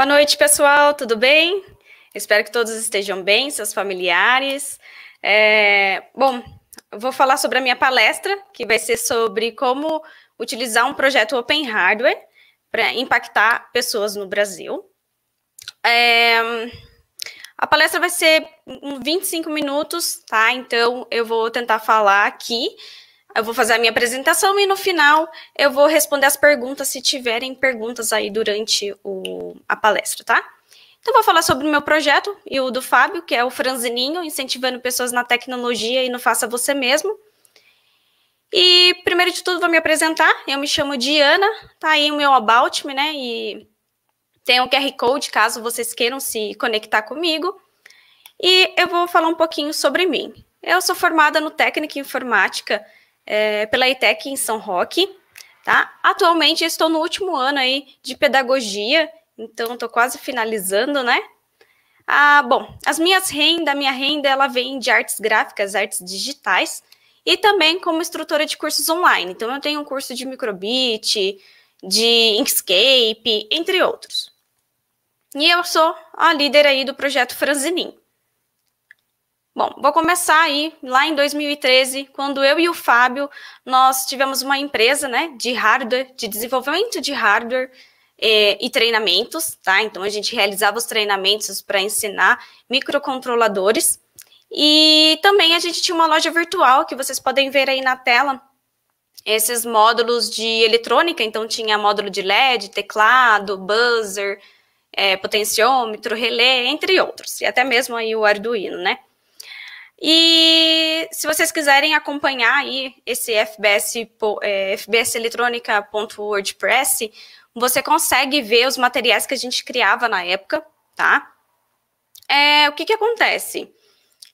Boa noite, pessoal, tudo bem? Espero que todos estejam bem, seus familiares. É, bom, vou falar sobre a minha palestra, que vai ser sobre como utilizar um projeto Open Hardware para impactar pessoas no Brasil. É, a palestra vai ser 25 minutos, tá? Então, eu vou tentar falar aqui eu vou fazer a minha apresentação e no final eu vou responder as perguntas, se tiverem perguntas aí durante o, a palestra, tá? Então, vou falar sobre o meu projeto e o do Fábio, que é o Franzininho, incentivando pessoas na tecnologia e no Faça Você Mesmo. E, primeiro de tudo, vou me apresentar. Eu me chamo Diana, tá aí o meu About Me, né? E tem o um QR Code, caso vocês queiram se conectar comigo. E eu vou falar um pouquinho sobre mim. Eu sou formada no Técnico Informática, é, pela ITEC em São Roque, tá? Atualmente estou no último ano aí de pedagogia, então estou quase finalizando, né? Ah, bom, as minhas renda, a minha renda, ela vem de artes gráficas, artes digitais, e também como instrutora de cursos online. Então, eu tenho um curso de microbit, de Inkscape, entre outros. E eu sou a líder aí do projeto Franzininho. Bom, vou começar aí, lá em 2013, quando eu e o Fábio, nós tivemos uma empresa, né, de hardware, de desenvolvimento de hardware eh, e treinamentos, tá? Então, a gente realizava os treinamentos para ensinar microcontroladores. E também a gente tinha uma loja virtual, que vocês podem ver aí na tela, esses módulos de eletrônica, então tinha módulo de LED, teclado, buzzer, eh, potenciômetro, relé, entre outros, e até mesmo aí o Arduino, né? E se vocês quiserem acompanhar aí esse FBS, é, você consegue ver os materiais que a gente criava na época, tá? É, o que que acontece?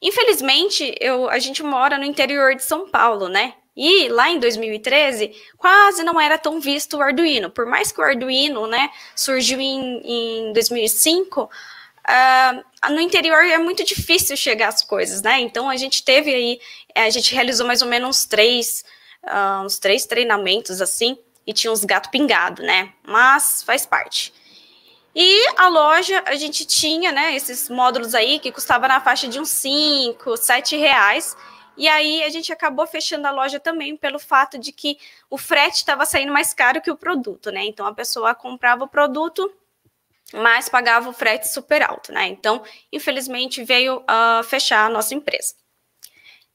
Infelizmente, eu, a gente mora no interior de São Paulo, né? E lá em 2013, quase não era tão visto o Arduino. Por mais que o Arduino né, surgiu em, em 2005, Uh, no interior é muito difícil chegar às coisas, né? Então a gente teve aí, eh, a gente realizou mais ou menos uns três, uh, uns três treinamentos assim, e tinha uns gato pingado, né? Mas faz parte. E a loja, a gente tinha, né, esses módulos aí que custava na faixa de uns 5, 7 reais. E aí a gente acabou fechando a loja também pelo fato de que o frete estava saindo mais caro que o produto, né? Então a pessoa comprava o produto mas pagava o frete super alto, né? Então, infelizmente, veio uh, fechar a nossa empresa.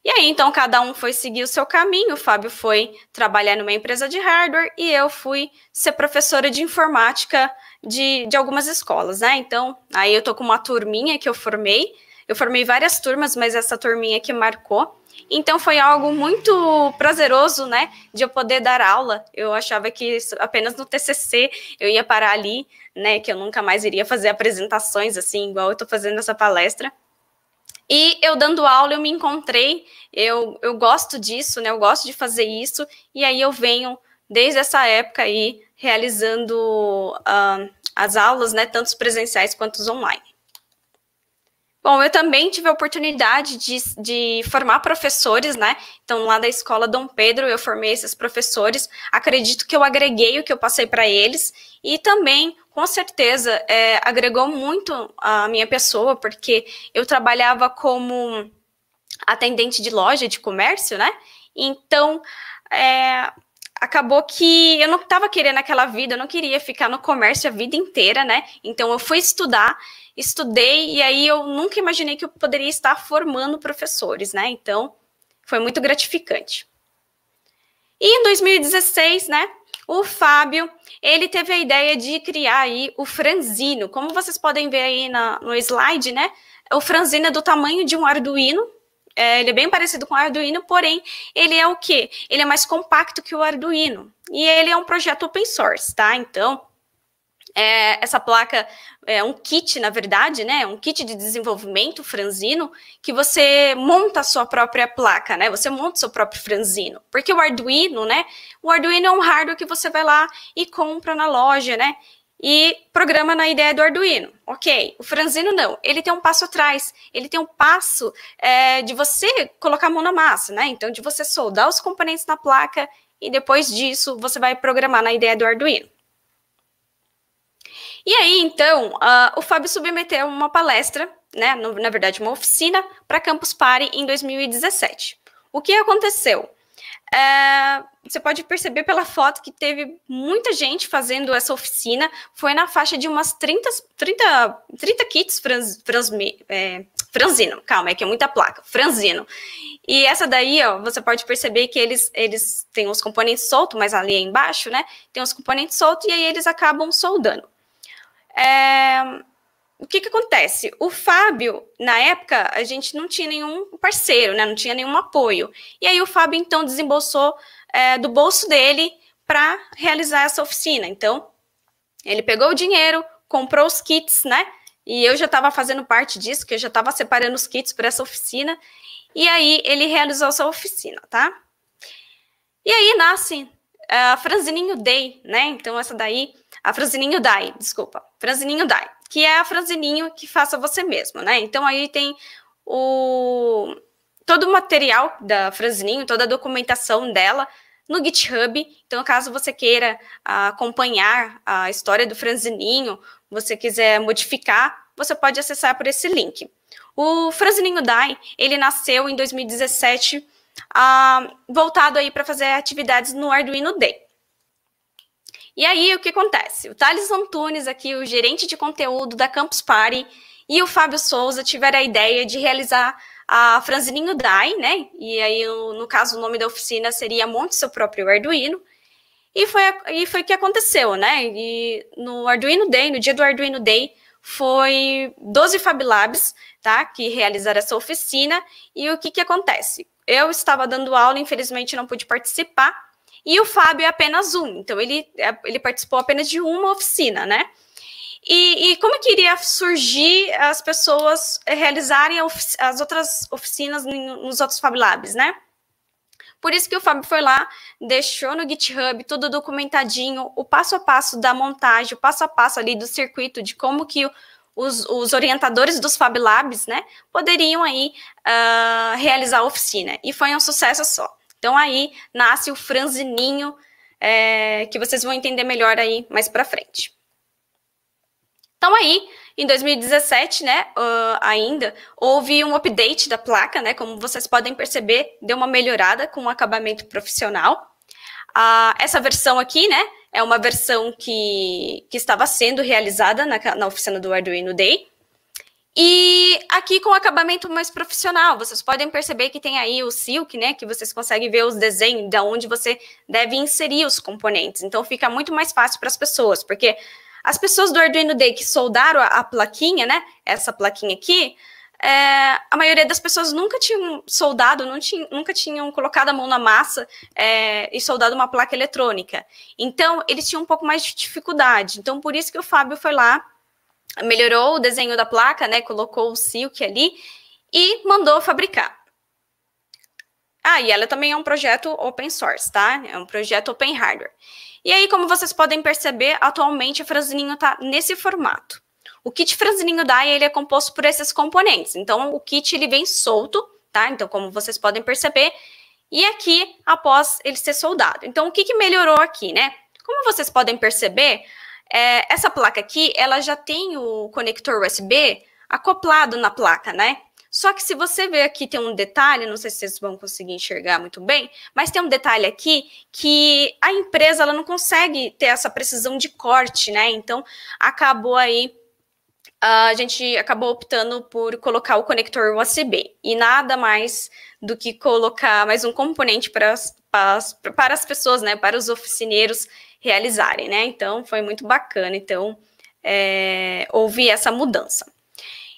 E aí, então, cada um foi seguir o seu caminho. O Fábio foi trabalhar numa empresa de hardware e eu fui ser professora de informática de, de algumas escolas, né? Então, aí eu tô com uma turminha que eu formei eu formei várias turmas, mas essa turminha que marcou. Então foi algo muito prazeroso, né, de eu poder dar aula. Eu achava que apenas no TCC eu ia parar ali, né, que eu nunca mais iria fazer apresentações assim, igual eu estou fazendo essa palestra. E eu dando aula, eu me encontrei, eu, eu gosto disso, né? Eu gosto de fazer isso, e aí eu venho desde essa época aí realizando uh, as aulas, né? Tanto presenciais quanto online. Bom, eu também tive a oportunidade de, de, formar professores, né? Então, lá da escola Dom Pedro, eu formei esses professores. Acredito que eu agreguei o que eu passei para eles. E também, com certeza, é, agregou muito a minha pessoa, porque eu trabalhava como atendente de loja de comércio, né? Então, é, acabou que eu não estava querendo aquela vida, eu não queria ficar no comércio a vida inteira, né? Então eu fui estudar, estudei e aí eu nunca imaginei que eu poderia estar formando professores, né? Então foi muito gratificante. E em 2016, né? O Fábio, ele teve a ideia de criar aí o franzino. Como vocês podem ver aí na, no slide, né? O franzino é do tamanho de um Arduino, é, ele é bem parecido com o Arduino, porém, ele é o quê? Ele é mais compacto que o Arduino. E ele é um projeto open source, tá? Então, é, essa placa é um kit, na verdade, né? Um kit de desenvolvimento franzino que você monta a sua própria placa, né? Você monta o seu próprio franzino. Porque o Arduino, né? O Arduino é um hardware que você vai lá e compra na loja, né? e programa na ideia do Arduino. Ok, o franzino não, ele tem um passo atrás, ele tem um passo é, de você colocar a mão na massa, né? Então, de você soldar os componentes na placa e depois disso você vai programar na ideia do Arduino. E aí, então, uh, o Fábio submeteu uma palestra, né, no, na verdade uma oficina, para Campus Party em 2017. O que aconteceu? É, você pode perceber pela foto que teve muita gente fazendo essa oficina. Foi na faixa de umas 30, 30, 30 kits franz, franz, é, franzino. Calma, é que é muita placa. Franzino. E essa daí, ó, você pode perceber que eles, eles têm os componentes soltos, mas ali embaixo, né? Tem os componentes soltos e aí eles acabam soldando. É, o que, que acontece? O Fábio, na época, a gente não tinha nenhum parceiro, né? não tinha nenhum apoio. E aí o Fábio, então, desembolsou é, do bolso dele para realizar essa oficina. Então, ele pegou o dinheiro, comprou os kits, né? E eu já estava fazendo parte disso, que eu já estava separando os kits para essa oficina. E aí ele realizou essa oficina, tá? E aí nasce é, a uh, Franzininho Day, né? Então, essa daí a Franzininho Dai, desculpa. Franzininho Dai, que é a Franzininho que faça você mesmo, né? Então aí tem o todo o material da Franzininho, toda a documentação dela no GitHub. Então, caso você queira acompanhar a história do Franzininho, você quiser modificar, você pode acessar por esse link. O Franzininho Dai, ele nasceu em 2017, ah, voltado aí para fazer atividades no Arduino Day. E aí, o que acontece? O Thales Antunes, aqui, o gerente de conteúdo da Campus Party, e o Fábio Souza tiveram a ideia de realizar a Franzininho DAI, né? E aí, no caso, o nome da oficina seria Monte Seu Próprio Arduino. E foi, e foi que aconteceu, né? E no Arduino Day, no dia do Arduino Day, foi 12 Fab Labs, tá? Que realizaram essa oficina. E o que que acontece? Eu estava dando aula, infelizmente não pude participar, e o Fábio é apenas um, então ele, é, ele participou apenas de uma oficina, né? E, e como que iria surgir as pessoas realizarem as outras oficinas nos outros Fab Labs, né? Por isso que o Fábio foi lá, deixou no GitHub tudo documentadinho, o passo a passo da montagem, o passo a passo ali do circuito, de como que os, os orientadores dos Fab Labs, né, poderiam aí uh, realizar a oficina. E foi um sucesso só. Então aí nasce o franzininho, é, que vocês vão entender melhor aí mais para frente. Então aí, em 2017, né, uh, ainda, houve um update da placa, né, como vocês podem perceber, deu uma melhorada com o acabamento profissional. Uh, essa versão aqui, né, é uma versão que, que estava sendo realizada na, na oficina do Arduino Day, e aqui com acabamento mais profissional, vocês podem perceber que tem aí o silk, né, que vocês conseguem ver os desenhos da de onde você deve inserir os componentes. Então fica muito mais fácil para as pessoas, porque as pessoas do Arduino Day que soldaram a, a plaquinha, né, essa plaquinha aqui, é, a maioria das pessoas nunca tinham soldado, tinha, nunca tinham colocado a mão na massa é, e soldado uma placa eletrônica. Então, eles tinham um pouco mais de dificuldade. Então, por isso que o Fábio foi lá melhorou o desenho da placa, né? Colocou o silk ali e mandou fabricar. Ah, e ela também é um projeto open source, tá? É um projeto open hardware. E aí, como vocês podem perceber, atualmente a franzininho está nesse formato. O kit franzininho DAI, ele é composto por esses componentes. Então, o kit ele vem solto, tá? Então, como vocês podem perceber, e aqui após ele ser soldado. Então, o que, que melhorou aqui, né? Como vocês podem perceber, é, essa placa aqui, ela já tem o conector USB acoplado na placa, né? Só que se você ver aqui, tem um detalhe, não sei se vocês vão conseguir enxergar muito bem, mas tem um detalhe aqui que a empresa ela não consegue ter essa precisão de corte, né? Então, acabou aí, a gente acabou optando por colocar o conector USB. E nada mais do que colocar mais um componente para as, para as pessoas, né? Para os oficineiros realizarem, né? Então foi muito bacana. Então é, houve essa mudança.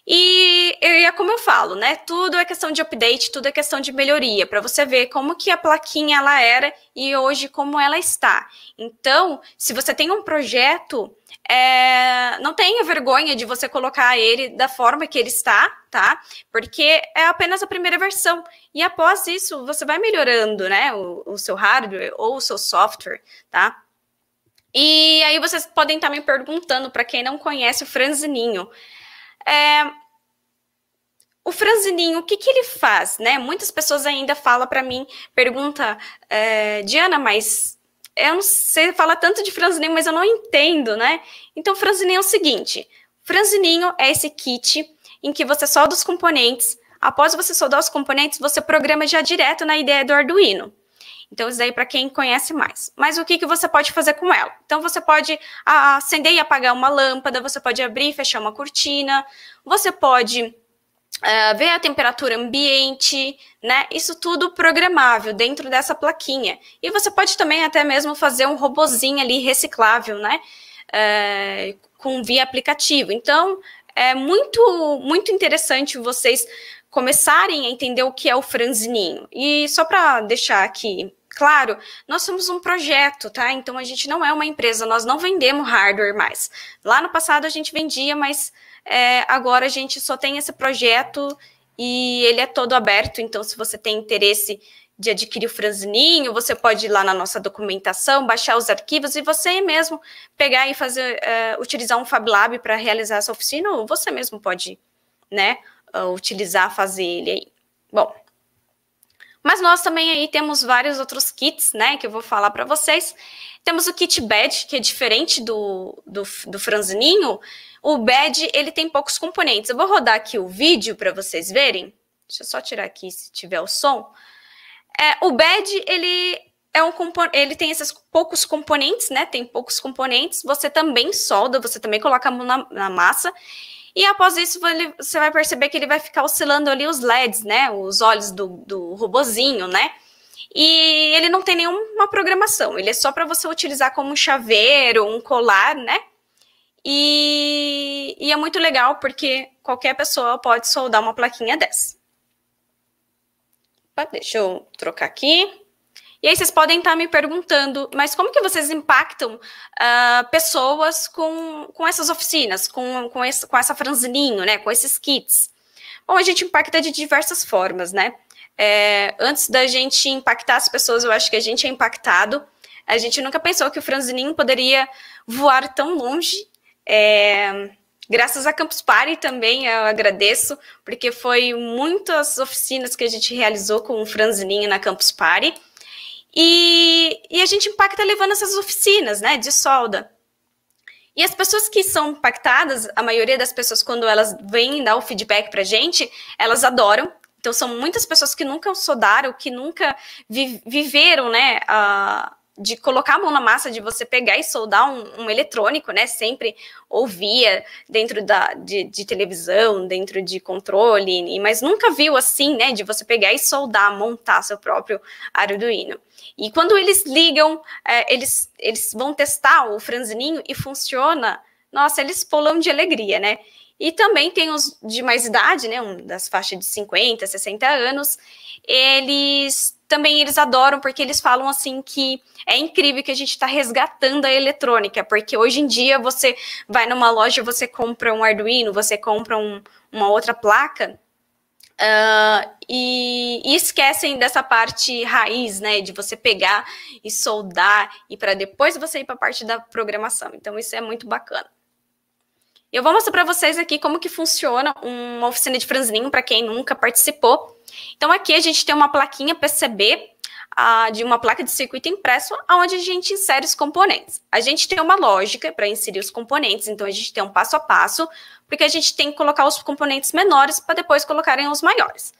E, e é como eu falo, né? Tudo é questão de update, tudo é questão de melhoria, para você ver como que a plaquinha ela era e hoje como ela está. Então, se você tem um projeto, é, não tenha vergonha de você colocar ele da forma que ele está, tá? Porque é apenas a primeira versão. E após isso, você vai melhorando, né? O, o seu hardware ou o seu software, tá? E aí vocês podem estar me perguntando, para quem não conhece o franzininho, é... o franzininho, o que, que ele faz? Né? Muitas pessoas ainda falam para mim, pergunta, é, Diana, mas eu não sei falar tanto de franzininho, mas eu não entendo, né? Então, franzininho é o seguinte, franzininho é esse kit em que você solda os componentes, após você soldar os componentes, você programa já direto na ideia do Arduino. Então, isso daí para quem conhece mais. Mas o que, que você pode fazer com ela? Então, você pode ah, acender e apagar uma lâmpada, você pode abrir e fechar uma cortina, você pode Uh, ver a temperatura ambiente, né? Isso tudo programável dentro dessa plaquinha. E você pode também até mesmo fazer um robozinho ali reciclável, né? Uh, com via aplicativo. Então, é muito, muito interessante vocês começarem a entender o que é o franzininho. E só para deixar aqui Claro, nós somos um projeto, tá? Então a gente não é uma empresa, nós não vendemos hardware mais. Lá no passado a gente vendia, mas é, agora a gente só tem esse projeto e ele é todo aberto. Então, se você tem interesse de adquirir o franzininho, você pode ir lá na nossa documentação, baixar os arquivos e você mesmo pegar e fazer, é, utilizar um Fab Lab para realizar essa oficina, ou você mesmo pode, né, utilizar, fazer ele aí. Bom, mas nós também aí temos vários outros kits, né, que eu vou falar para vocês. Temos o kit bed, que é diferente do, do, do franzininho. O bed, ele tem poucos componentes. Eu vou rodar aqui o vídeo para vocês verem. Deixa eu só tirar aqui se tiver o som. É, o bed, ele é um ele tem esses poucos componentes, né? Tem poucos componentes. Você também solda, você também coloca a mão na, na massa. E após isso, você vai perceber que ele vai ficar oscilando ali os LEDs, né? Os olhos do, do robozinho, né? E ele não tem nenhuma programação, ele é só para você utilizar como um chaveiro, um colar, né? E, e, é muito legal porque qualquer pessoa pode soldar uma plaquinha dessa. deixa eu trocar aqui. E aí vocês podem estar tá me perguntando, mas como que vocês impactam uh, pessoas com, com essas oficinas, com, com, esse, com essa franzininho, né, com esses kits? Bom, a gente impacta de diversas formas, né? É, antes da gente impactar as pessoas, eu acho que a gente é impactado. A gente nunca pensou que o franzininho poderia voar tão longe. É, graças a Campus Party também eu agradeço, porque foi muitas oficinas que a gente realizou com o franzininho na Campus Party. E, e a gente impacta levando essas oficinas, né, de solda. E as pessoas que são impactadas, a maioria das pessoas, quando elas vêm dar o feedback a gente, elas adoram. Então, são muitas pessoas que nunca soldaram, que nunca vi viveram, né, a, de colocar a mão na massa, de você pegar e soldar um, um eletrônico, né? Sempre ouvia dentro da, de, de, televisão, dentro de controle, mas nunca viu assim, né? De você pegar e soldar, montar seu próprio Arduino. E quando eles ligam, é, eles, eles vão testar o franzininho e funciona nossa, eles pulam de alegria, né? E também tem os de mais idade, né, um das faixas de 50, 60 anos, eles também eles adoram porque eles falam assim que é incrível que a gente está resgatando a eletrônica, porque hoje em dia você vai numa loja, você compra um Arduino, você compra um, uma outra placa uh, e, e, esquecem dessa parte raiz, né, de você pegar e soldar e para depois você ir para a parte da programação. Então isso é muito bacana. Eu vou mostrar para vocês aqui como que funciona uma oficina de franzininho para quem nunca participou. Então aqui a gente tem uma plaquinha PCB de uma placa de circuito impresso, onde a gente insere os componentes. A gente tem uma lógica para inserir os componentes, então a gente tem um passo a passo, porque a gente tem que colocar os componentes menores para depois colocarem os maiores.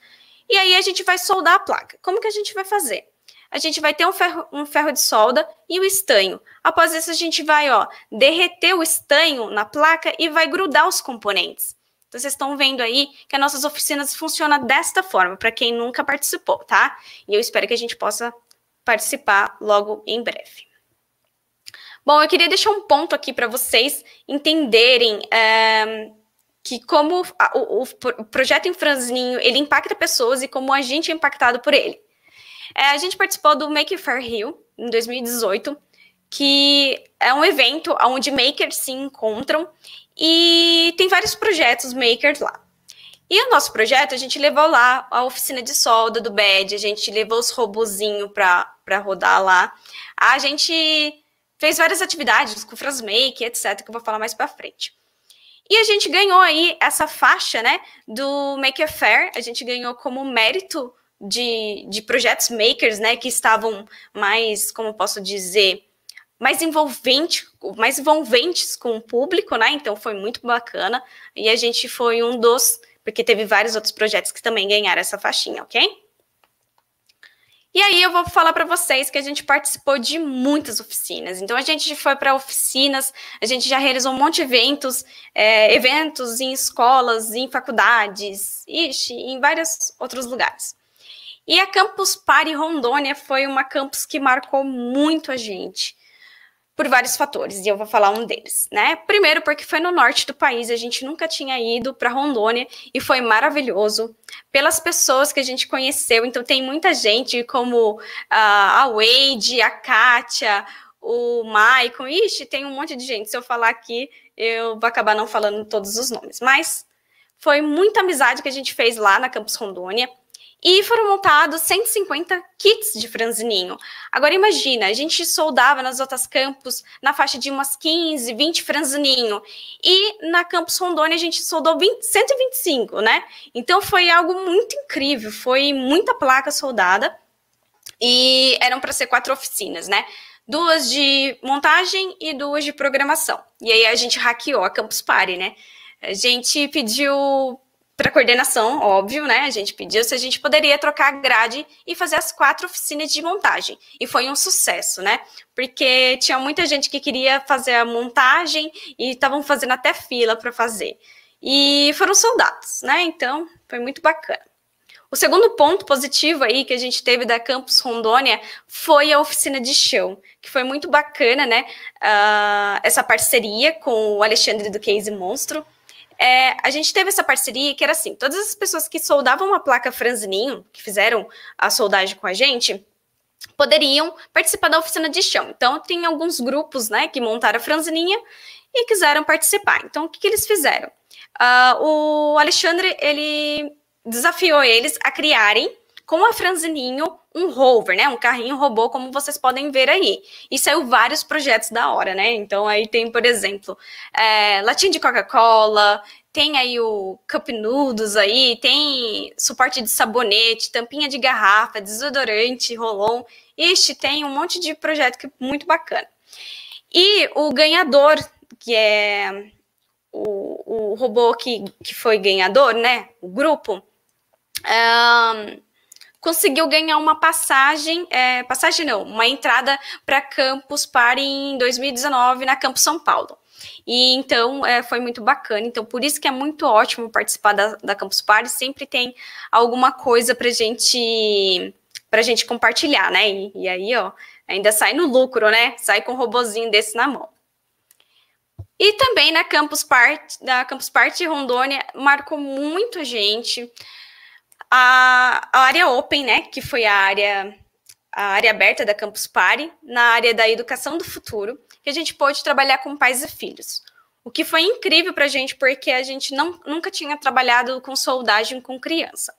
E aí a gente vai soldar a placa. Como que a gente vai fazer? a gente vai ter um ferro, um ferro de solda e o estanho. Após isso, a gente vai ó, derreter o estanho na placa e vai grudar os componentes. Então, vocês estão vendo aí que as nossas oficinas funcionam desta forma, para quem nunca participou, tá? E eu espero que a gente possa participar logo em breve. Bom, eu queria deixar um ponto aqui para vocês entenderem é, que como o, o, o projeto Infransninho, ele impacta pessoas e como a gente é impactado por ele. É, a gente participou do Make Fair Rio em 2018, que é um evento onde makers se encontram e tem vários projetos makers lá. E o nosso projeto, a gente levou lá a oficina de solda do BED, a gente levou os robozinhos para rodar lá. A gente fez várias atividades com o Frasmake, etc., que eu vou falar mais para frente. E a gente ganhou aí essa faixa, né, do Make a Fair, a gente ganhou como mérito de, de projetos makers, né, que estavam mais, como posso dizer, mais envolvente, mais envolventes com o público, né? Então foi muito bacana e a gente foi um dos, porque teve vários outros projetos que também ganharam essa faixinha, ok? E aí eu vou falar para vocês que a gente participou de muitas oficinas. Então a gente foi para oficinas, a gente já realizou um monte de eventos, é, eventos em escolas, em faculdades, ixi, em vários outros lugares. E a Campus Party Rondônia foi uma campus que marcou muito a gente por vários fatores, e eu vou falar um deles, né? Primeiro, porque foi no norte do país, a gente nunca tinha ido para Rondônia e foi maravilhoso pelas pessoas que a gente conheceu. Então, tem muita gente como uh, a Wade, a Kátia, o Maicon, ixi, tem um monte de gente. Se eu falar aqui, eu vou acabar não falando todos os nomes, mas foi muita amizade que a gente fez lá na Campus Rondônia. E foram montados 150 kits de franzininho. Agora imagina, a gente soldava nas outras campos na faixa de umas 15, 20 franzininho. E na Campus Rondônia a gente soldou 20, 125, né? Então foi algo muito incrível, foi muita placa soldada. E eram para ser quatro oficinas, né? duas de montagem e duas de programação. E aí a gente hackeou a Campus Party, né? A gente pediu para coordenação, óbvio, né? A gente pediu se a gente poderia trocar a grade e fazer as quatro oficinas de montagem. E foi um sucesso, né? Porque tinha muita gente que queria fazer a montagem e estavam fazendo até fila para fazer. E foram soldados, né? Então, foi muito bacana. O segundo ponto positivo aí que a gente teve da Campus Rondônia foi a oficina de chão, que foi muito bacana, né? Uh, essa parceria com o Alexandre do Case Monstro, é, a gente teve essa parceria que era assim: todas as pessoas que soldavam uma placa Franzininho, que fizeram a soldagem com a gente, poderiam participar da oficina de chão. Então, tem alguns grupos né, que montaram a franzininha e quiseram participar. Então, o que, que eles fizeram? Uh, o Alexandre, ele desafiou eles a criarem com a franzininho um rover, né, um carrinho robô, como vocês podem ver aí. E saiu vários projetos da hora, né? Então, aí tem, por exemplo, é, de Coca-Cola, tem aí o Cup Nudos aí, tem suporte de sabonete, tampinha de garrafa, desodorante, rolon. Ixi, tem um monte de projeto que é muito bacana. E o ganhador, que é o, o robô que, que foi ganhador, né? O grupo, um, conseguiu ganhar uma passagem, é, passagem não, uma entrada para Campus Party em 2019 na Campus São Paulo. E então é, foi muito bacana. Então, por isso que é muito ótimo participar da, da Campus Party, sempre tem alguma coisa para gente para gente compartilhar, né? E, e, aí, ó, ainda sai no lucro, né? Sai com um robozinho desse na mão. E também na né, Campus Party, da Campus Party Rondônia, marcou muito gente. A, a área Open, né? Que foi a área a área aberta da Campus Party, na área da educação do futuro que a gente pôde trabalhar com pais e filhos. O que foi incrível para a gente, porque a gente não, nunca tinha trabalhado com soldagem com criança.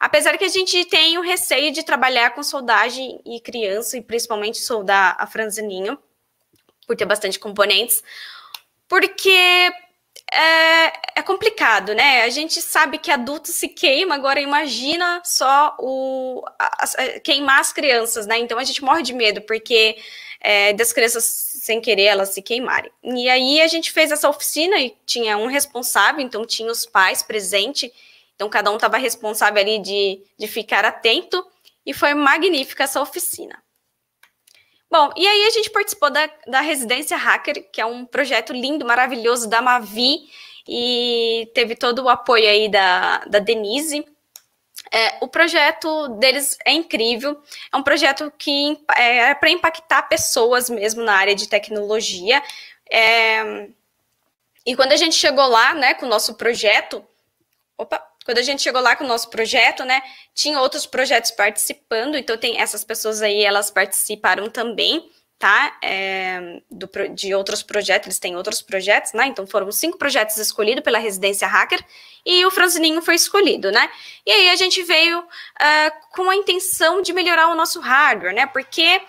Apesar que a gente tem o receio de trabalhar com soldagem e criança, e principalmente soldar a franzininha, por ter bastante componentes, porque é, é, complicado, né? A gente sabe que adulto se queima, agora imagina só o a, a, queimar as crianças, né? Então a gente morre de medo, porque é, das crianças, sem querer, elas se queimarem. E aí a gente fez essa oficina e tinha um responsável, então tinha os pais presente, então cada um estava responsável ali de, de ficar atento, e foi magnífica essa oficina. Bom, e aí a gente participou da, da Residência Hacker, que é um projeto lindo, maravilhoso da Mavi, e teve todo o apoio aí da, da Denise, é, o projeto deles é incrível, é um projeto que é, é para impactar pessoas mesmo na área de tecnologia. É, e quando a gente chegou lá, né, com o nosso projeto, opa, quando a gente chegou lá com o nosso projeto, né, tinha outros projetos participando, então tem essas pessoas aí, elas participaram também tá? É, do, de outros projetos, eles têm outros projetos, né? Então foram cinco projetos escolhidos pela residência hacker e o Franzininho foi escolhido, né? E aí a gente veio uh, com a intenção de melhorar o nosso hardware, né? Porque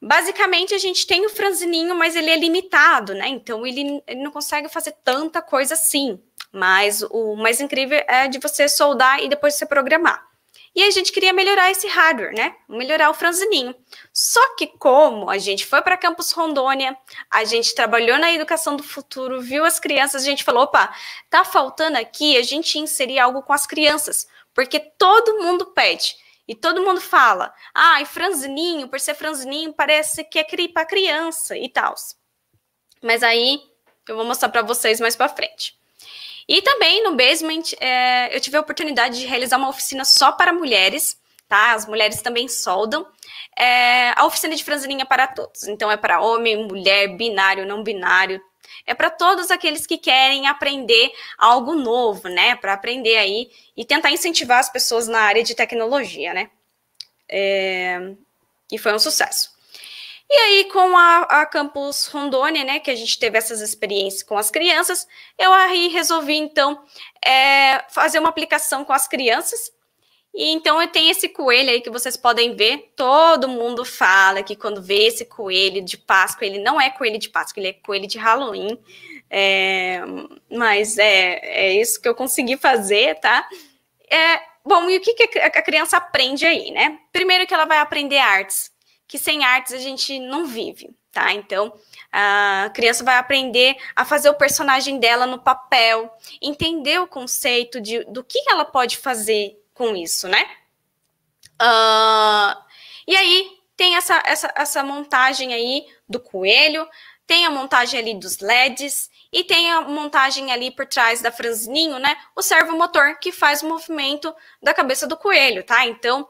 basicamente a gente tem o Franzininho, mas ele é limitado, né? Então ele, ele não consegue fazer tanta coisa assim. Mas o mais incrível é de você soldar e depois você programar. E a gente queria melhorar esse hardware, né? Melhorar o franzininho. Só que como a gente foi para Campus Rondônia, a gente trabalhou na educação do futuro, viu as crianças, a gente falou, opa, tá faltando aqui a gente inserir algo com as crianças, porque todo mundo pede. E todo mundo fala, ah, e franzininho, por ser franzininho, parece que é para criança e tal. Mas aí eu vou mostrar para vocês mais para frente. E também no Basement é, eu tive a oportunidade de realizar uma oficina só para mulheres, tá? As mulheres também soldam. É, a oficina de franzininha é para todos. Então é para homem, mulher, binário, não binário. É para todos aqueles que querem aprender algo novo, né? Para aprender aí e tentar incentivar as pessoas na área de tecnologia, né? É, e foi um sucesso. E aí, com a, a Campus Rondônia, né, que a gente teve essas experiências com as crianças, eu aí resolvi, então, é, fazer uma aplicação com as crianças. E então eu tenho esse coelho aí que vocês podem ver. Todo mundo fala que quando vê esse coelho de Páscoa, ele não é coelho de Páscoa, ele é coelho de Halloween. É, mas é, é isso que eu consegui fazer, tá? É, bom, e o que, que a criança aprende aí, né? Primeiro que ela vai aprender artes que sem artes a gente não vive, tá? Então, a criança vai aprender a fazer o personagem dela no papel, entender o conceito de, do que ela pode fazer com isso, né? Uh, e aí tem essa, essa, essa montagem aí do coelho, tem a montagem ali dos LEDs e tem a montagem ali por trás da franzininho, né? O servomotor que faz o movimento da cabeça do coelho, tá? Então,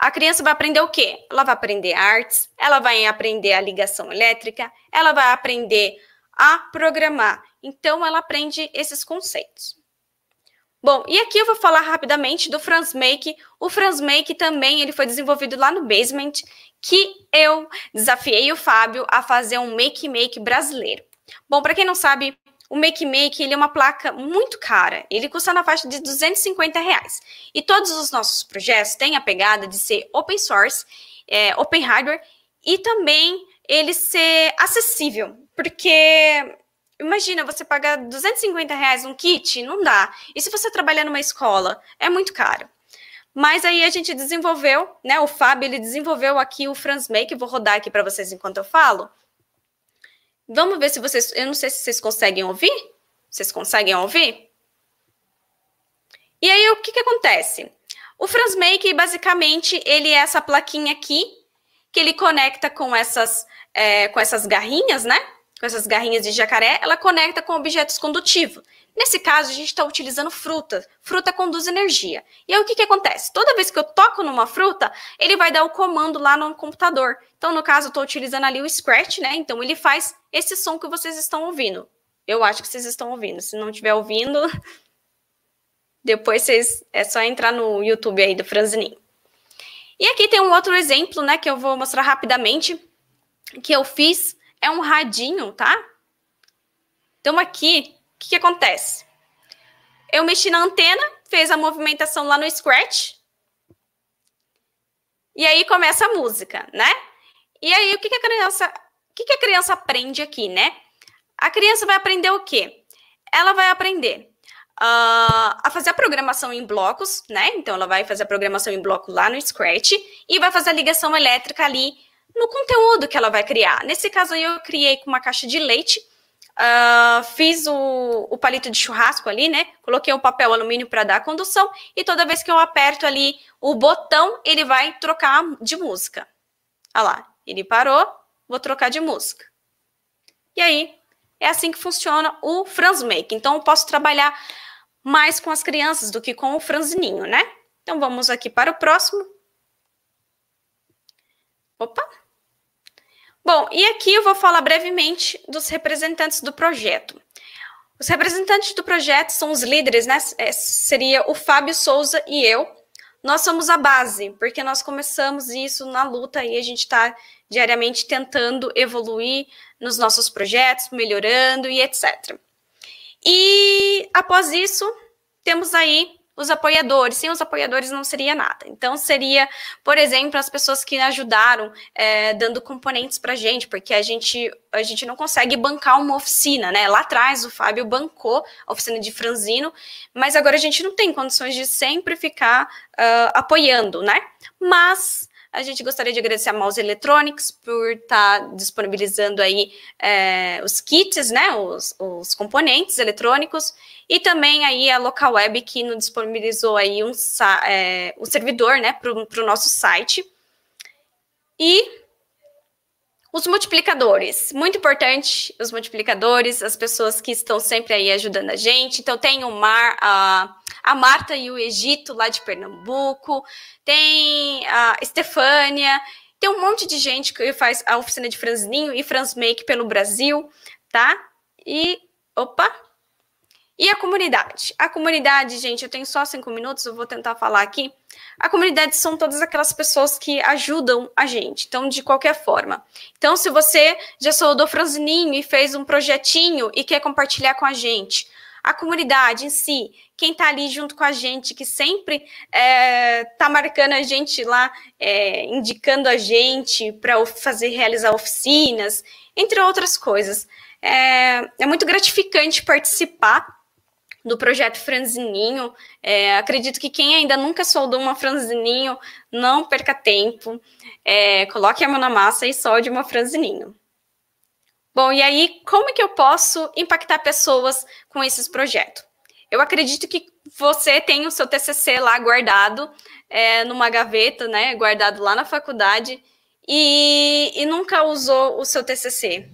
a criança vai aprender o quê? Ela vai aprender artes, ela vai aprender a ligação elétrica, ela vai aprender a programar. Então, ela aprende esses conceitos. Bom, e aqui eu vou falar rapidamente do Franz Make. O Franz Make também ele foi desenvolvido lá no Basement, que eu desafiei o Fábio a fazer um make-make brasileiro. Bom, para quem não sabe, o Make Make ele é uma placa muito cara, ele custa na faixa de 250 reais. E todos os nossos projetos têm a pegada de ser open source, é, open hardware e também ele ser acessível, porque imagina você pagar 250 reais um kit, não dá. E se você trabalhar numa escola, é muito caro. Mas aí a gente desenvolveu, né? O Fábio ele desenvolveu aqui o Franz Make, vou rodar aqui para vocês enquanto eu falo Vamos ver se vocês. Eu não sei se vocês conseguem ouvir. Vocês conseguem ouvir? E aí, o que, que acontece? O Fransmake, basicamente, ele é essa plaquinha aqui, que ele conecta com essas, é, com essas garrinhas, né? com essas garrinhas de jacaré, ela conecta com objetos condutivos. Nesse caso, a gente está utilizando fruta. Fruta conduz energia. E aí, o que, que acontece? Toda vez que eu toco numa fruta, ele vai dar o comando lá no computador. Então, no caso, eu estou utilizando ali o Scratch, né? Então, ele faz esse som que vocês estão ouvindo. Eu acho que vocês estão ouvindo. Se não estiver ouvindo, depois vocês é só entrar no YouTube aí do franzininho E aqui tem um outro exemplo, né, que eu vou mostrar rapidamente, que eu fiz é um radinho, tá? Então, aqui, o que, que acontece? Eu mexi na antena, fez a movimentação lá no Scratch. E aí começa a música, né? E aí, o que, que a criança. O que, que a criança aprende aqui, né? A criança vai aprender o quê? Ela vai aprender uh, a fazer a programação em blocos, né? Então, ela vai fazer a programação em bloco lá no Scratch e vai fazer a ligação elétrica ali no conteúdo que ela vai criar. Nesse caso aí, eu criei com uma caixa de leite, uh, fiz o, o, palito de churrasco ali, né? Coloquei um papel alumínio para dar a condução e toda vez que eu aperto ali o botão, ele vai trocar de música. Olha ah lá, ele parou, vou trocar de música. E aí, é assim que funciona o Franz Make. Então, eu posso trabalhar mais com as crianças do que com o franzininho, né? Então, vamos aqui para o próximo. Opa! Bom, e aqui eu vou falar brevemente dos representantes do projeto. Os representantes do projeto são os líderes, né? É, seria o Fábio Souza e eu. Nós somos a base, porque nós começamos isso na luta e a gente está diariamente tentando evoluir nos nossos projetos, melhorando e etc. E após isso, temos aí os apoiadores. Sem os apoiadores não seria nada. Então, seria, por exemplo, as pessoas que ajudaram é, dando componentes para a gente, porque a gente, a gente não consegue bancar uma oficina, né? Lá atrás o Fábio bancou a oficina de franzino, mas agora a gente não tem condições de sempre ficar uh, apoiando, né? Mas a gente gostaria de agradecer a Mouse Electronics por estar tá disponibilizando aí é, os kits, né, os, os componentes eletrônicos, e também aí a local web que nos disponibilizou aí um, é, servidor né, para o nosso site. E os multiplicadores, muito importante, os multiplicadores, as pessoas que estão sempre aí ajudando a gente. Então tem o Mar, a, a Marta e o Egito lá de Pernambuco, tem a Estefânia, tem um monte de gente que faz a oficina de franzinho e franz make pelo Brasil, tá? E opa, e a comunidade? A comunidade, gente, eu tenho só cinco minutos, eu vou tentar falar aqui. A comunidade são todas aquelas pessoas que ajudam a gente, então, de qualquer forma. Então, se você já soldou franzininho e fez um projetinho e quer compartilhar com a gente, a comunidade em si, quem está ali junto com a gente, que sempre está é, tá marcando a gente lá, é, indicando a gente para fazer realizar oficinas, entre outras coisas. É, é muito gratificante participar do projeto Franzininho. É, acredito que quem ainda nunca soldou uma franzininho, não perca tempo. É, coloque a mão na massa e solde uma franzininho. Bom, e aí, como é que eu posso impactar pessoas com esses projetos? Eu acredito que você tem o seu TCC lá guardado, é, numa gaveta, né, guardado lá na faculdade, e, e nunca usou o seu TCC.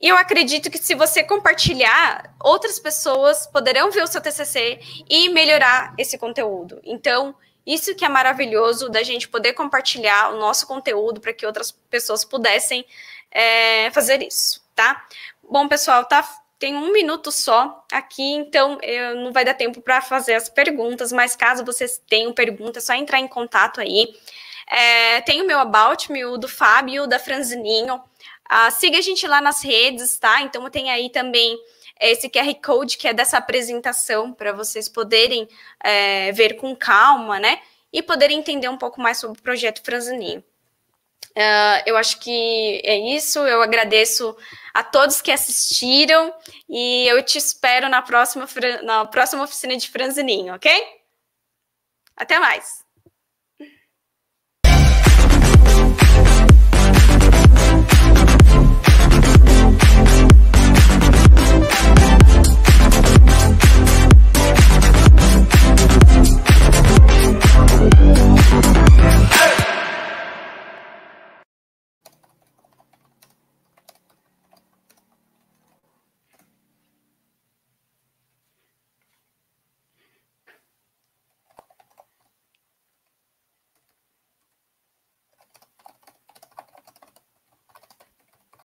E eu acredito que se você compartilhar, outras pessoas poderão ver o seu TCC e melhorar esse conteúdo. Então, isso que é maravilhoso da gente poder compartilhar o nosso conteúdo para que outras pessoas pudessem é, fazer isso, tá? Bom, pessoal, tá? Tem um minuto só aqui, então eu, não vai dar tempo para fazer as perguntas, mas caso vocês tenham perguntas, é só entrar em contato aí. É, tem o meu About o do Fábio, da Franzininho. Ah, siga a gente lá nas redes, tá? Então tem aí também eh, esse QR Code que é dessa apresentação para vocês poderem é, ver com calma, né? E poderem entender um pouco mais sobre o projeto Franzininho. Uh, ah, eu acho que é isso. Eu agradeço a todos que assistiram e eu te espero na próxima, na próxima oficina de Franzininho, ok? Até mais!